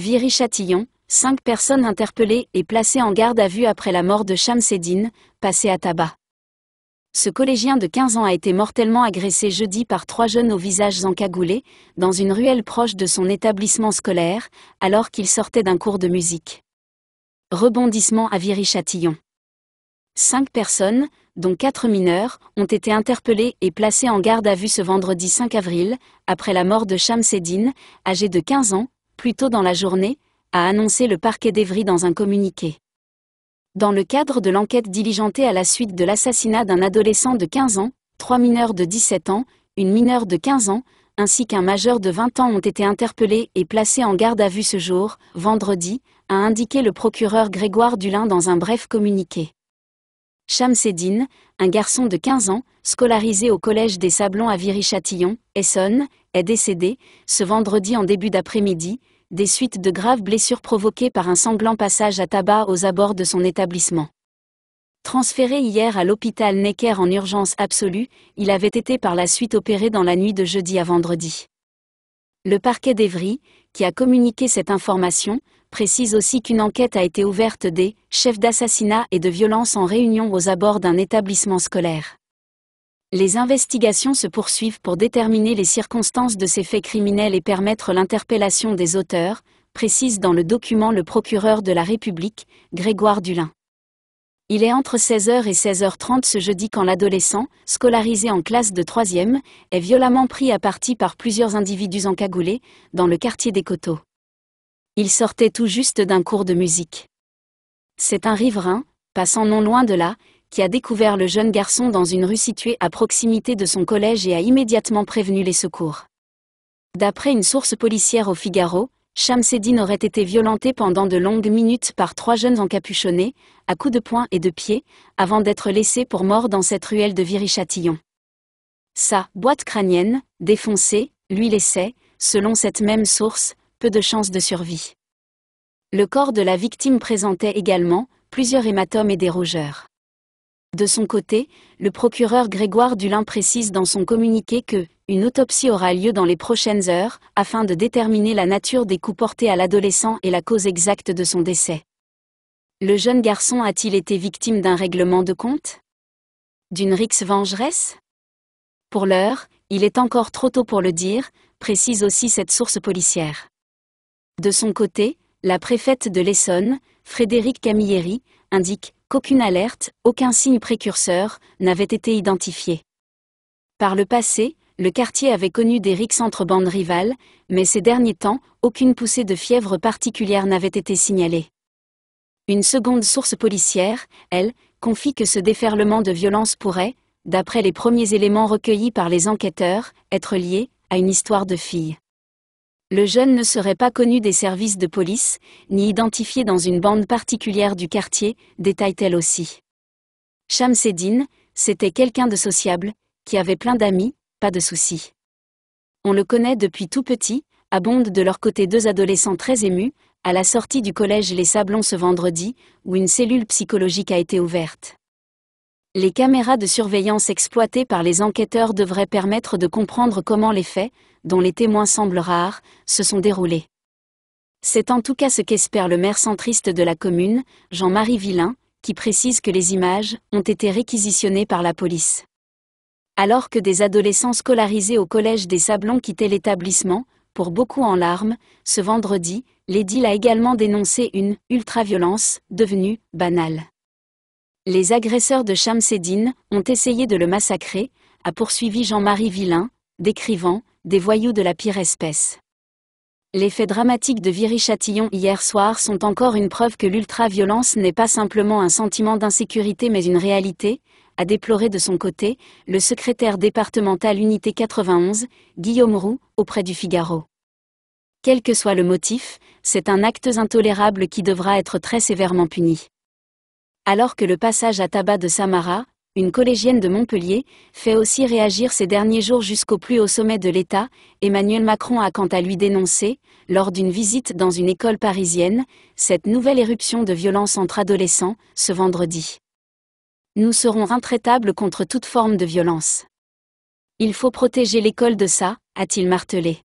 Viry-Châtillon, cinq personnes interpellées et placées en garde à vue après la mort de Shamseddin, passé à tabac. Ce collégien de 15 ans a été mortellement agressé jeudi par trois jeunes aux visages encagoulés, dans une ruelle proche de son établissement scolaire, alors qu'il sortait d'un cours de musique. Rebondissement à Viry-Châtillon. Cinq personnes, dont quatre mineurs, ont été interpellées et placées en garde à vue ce vendredi 5 avril, après la mort de Shamseddin, âgé de 15 ans, plus tôt dans la journée, a annoncé le parquet d'Evry dans un communiqué. Dans le cadre de l'enquête diligentée à la suite de l'assassinat d'un adolescent de 15 ans, trois mineurs de 17 ans, une mineure de 15 ans, ainsi qu'un majeur de 20 ans ont été interpellés et placés en garde à vue ce jour, vendredi, a indiqué le procureur Grégoire Dulin dans un bref communiqué. Chamseddine, un garçon de 15 ans, scolarisé au collège des Sablons à Viry-Châtillon, Essonne, est décédé, ce vendredi en début d'après-midi, des suites de graves blessures provoquées par un sanglant passage à tabac aux abords de son établissement. Transféré hier à l'hôpital Necker en urgence absolue, il avait été par la suite opéré dans la nuit de jeudi à vendredi. Le parquet d'Evry, qui a communiqué cette information, précise aussi qu'une enquête a été ouverte des chefs d'assassinat et de violence en réunion aux abords d'un établissement scolaire. Les investigations se poursuivent pour déterminer les circonstances de ces faits criminels et permettre l'interpellation des auteurs, précise dans le document le procureur de la République, Grégoire Dulin. Il est entre 16h et 16h30 ce jeudi quand l'adolescent, scolarisé en classe de 3e, est violemment pris à partie par plusieurs individus encagoulés, dans le quartier des Coteaux. Il sortait tout juste d'un cours de musique. C'est un riverain, passant non loin de là, qui a découvert le jeune garçon dans une rue située à proximité de son collège et a immédiatement prévenu les secours. D'après une source policière au Figaro, Shamseddin aurait été violenté pendant de longues minutes par trois jeunes encapuchonnés, à coups de poing et de pied, avant d'être laissé pour mort dans cette ruelle de Viry-Châtillon. Sa boîte crânienne, défoncée, lui laissait, selon cette même source, peu de chances de survie. Le corps de la victime présentait également plusieurs hématomes et des rougeurs. De son côté, le procureur Grégoire Dulin précise dans son communiqué que une autopsie aura lieu dans les prochaines heures afin de déterminer la nature des coups portés à l'adolescent et la cause exacte de son décès. Le jeune garçon a-t-il été victime d'un règlement de compte D'une rixe vengeresse Pour l'heure, il est encore trop tôt pour le dire, précise aussi cette source policière. De son côté, la préfète de l'Essonne, Frédéric Camilleri, indique qu'aucune alerte, aucun signe précurseur, n'avait été identifié. Par le passé, le quartier avait connu des rixes entre bandes rivales, mais ces derniers temps, aucune poussée de fièvre particulière n'avait été signalée. Une seconde source policière, elle, confie que ce déferlement de violence pourrait, d'après les premiers éléments recueillis par les enquêteurs, être lié à une histoire de fille le jeune ne serait pas connu des services de police, ni identifié dans une bande particulière du quartier, détaille-t-elle aussi. Sédine, c'était quelqu'un de sociable, qui avait plein d'amis, pas de soucis. On le connaît depuis tout petit, abondent de leur côté deux adolescents très émus, à la sortie du collège Les Sablons ce vendredi, où une cellule psychologique a été ouverte. Les caméras de surveillance exploitées par les enquêteurs devraient permettre de comprendre comment les faits, dont les témoins semblent rares, se sont déroulés. C'est en tout cas ce qu'espère le maire centriste de la commune, Jean-Marie Villain, qui précise que les images ont été réquisitionnées par la police. Alors que des adolescents scolarisés au collège des Sablons quittaient l'établissement, pour beaucoup en larmes, ce vendredi, l'édile a également dénoncé une ultraviolence devenue banale. Les agresseurs de Shamseddin ont essayé de le massacrer, a poursuivi Jean-Marie Villain, décrivant des voyous de la pire espèce. Les faits dramatiques de Viry-Châtillon hier soir sont encore une preuve que l'ultra-violence n'est pas simplement un sentiment d'insécurité mais une réalité, a déploré de son côté le secrétaire départemental Unité 91, Guillaume Roux, auprès du Figaro. Quel que soit le motif, c'est un acte intolérable qui devra être très sévèrement puni alors que le passage à tabac de Samara, une collégienne de Montpellier, fait aussi réagir ces derniers jours jusqu'au plus haut sommet de l'État, Emmanuel Macron a quant à lui dénoncé, lors d'une visite dans une école parisienne, cette nouvelle éruption de violence entre adolescents, ce vendredi. Nous serons intraitables contre toute forme de violence. Il faut protéger l'école de ça, a-t-il martelé.